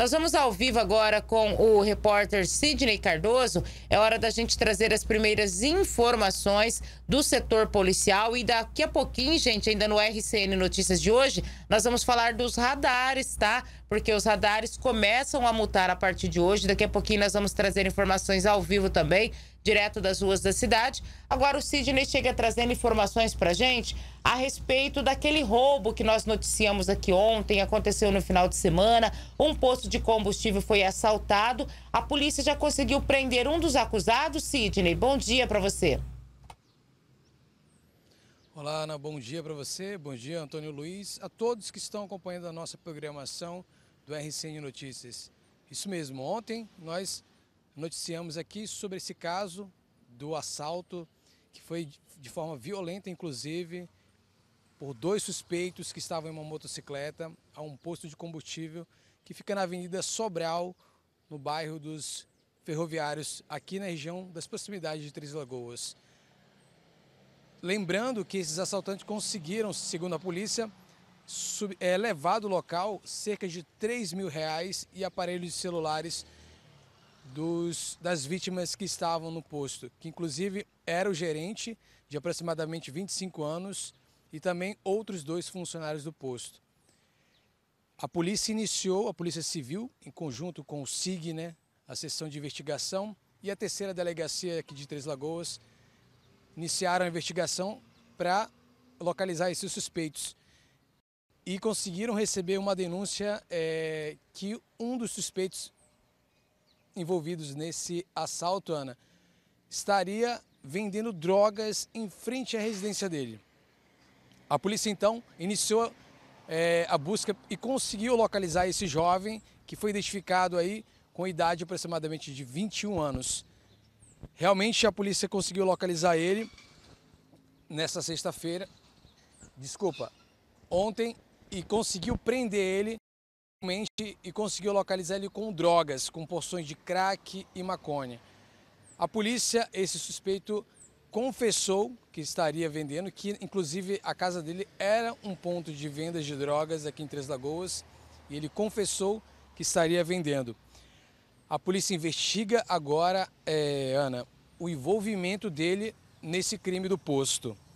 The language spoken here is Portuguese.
Nós vamos ao vivo agora com o repórter Sidney Cardoso. É hora da gente trazer as primeiras informações do setor policial. E daqui a pouquinho, gente, ainda no RCN Notícias de hoje, nós vamos falar dos radares, tá? Porque os radares começam a multar a partir de hoje. Daqui a pouquinho nós vamos trazer informações ao vivo também direto das ruas da cidade. Agora o Sidney chega trazendo informações para gente a respeito daquele roubo que nós noticiamos aqui ontem, aconteceu no final de semana. Um posto de combustível foi assaltado. A polícia já conseguiu prender um dos acusados. Sidney, bom dia para você. Olá, Ana, bom dia para você, bom dia, Antônio Luiz, a todos que estão acompanhando a nossa programação do RCN Notícias. Isso mesmo, ontem nós noticiamos aqui sobre esse caso do assalto, que foi de forma violenta, inclusive, por dois suspeitos que estavam em uma motocicleta a um posto de combustível que fica na Avenida Sobral, no bairro dos Ferroviários, aqui na região das proximidades de Três Lagoas. Lembrando que esses assaltantes conseguiram, segundo a polícia, eh, levar do local cerca de 3 mil reais e aparelhos celulares dos, das vítimas que estavam no posto, que inclusive era o gerente de aproximadamente 25 anos e também outros dois funcionários do posto. A polícia iniciou, a Polícia Civil, em conjunto com o SIG, né, a sessão de investigação, e a terceira delegacia aqui de Três Lagoas, iniciaram a investigação para localizar esses suspeitos. E conseguiram receber uma denúncia é, que um dos suspeitos envolvidos nesse assalto, Ana, estaria vendendo drogas em frente à residência dele. A polícia então iniciou é, a busca e conseguiu localizar esse jovem que foi identificado aí com idade aproximadamente de 21 anos. Realmente a polícia conseguiu localizar ele nessa sexta-feira, desculpa, ontem e conseguiu prender ele e conseguiu localizar ele com drogas, com porções de crack e maconha. A polícia, esse suspeito, confessou que estaria vendendo, que inclusive a casa dele era um ponto de vendas de drogas aqui em Três Lagoas, e ele confessou que estaria vendendo. A polícia investiga agora, é, Ana, o envolvimento dele nesse crime do posto.